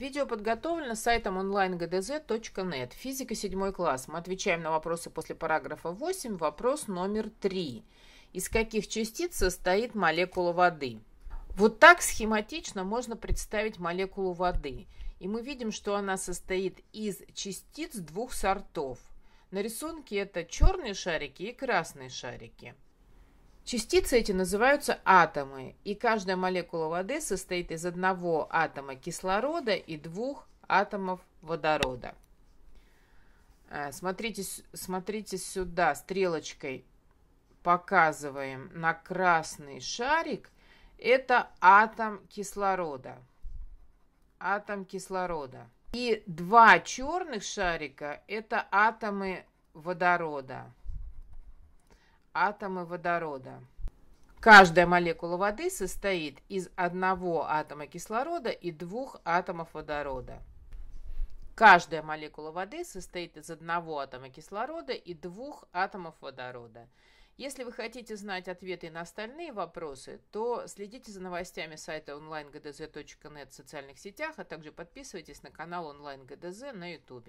Видео подготовлено сайтом онлайн-гдз.нет. Физика 7 класс. Мы отвечаем на вопросы после параграфа 8. Вопрос номер 3. Из каких частиц состоит молекула воды? Вот так схематично можно представить молекулу воды. И мы видим, что она состоит из частиц двух сортов. На рисунке это черные шарики и красные шарики. Частицы эти называются атомы, и каждая молекула воды состоит из одного атома кислорода и двух атомов водорода. Э, смотрите, смотрите сюда стрелочкой, показываем на красный шарик. Это атом кислорода. Атом кислорода. И два черных шарика – это атомы водорода атомы водорода. Каждая молекула воды состоит из одного атома кислорода и двух атомов водорода. Каждая молекула воды состоит из одного атома кислорода и двух атомов водорода. Если вы хотите знать ответы на остальные вопросы, то следите за новостями сайта онлайн-гдз.нет в социальных сетях, а также подписывайтесь на канал онлайн-гдз на YouTube.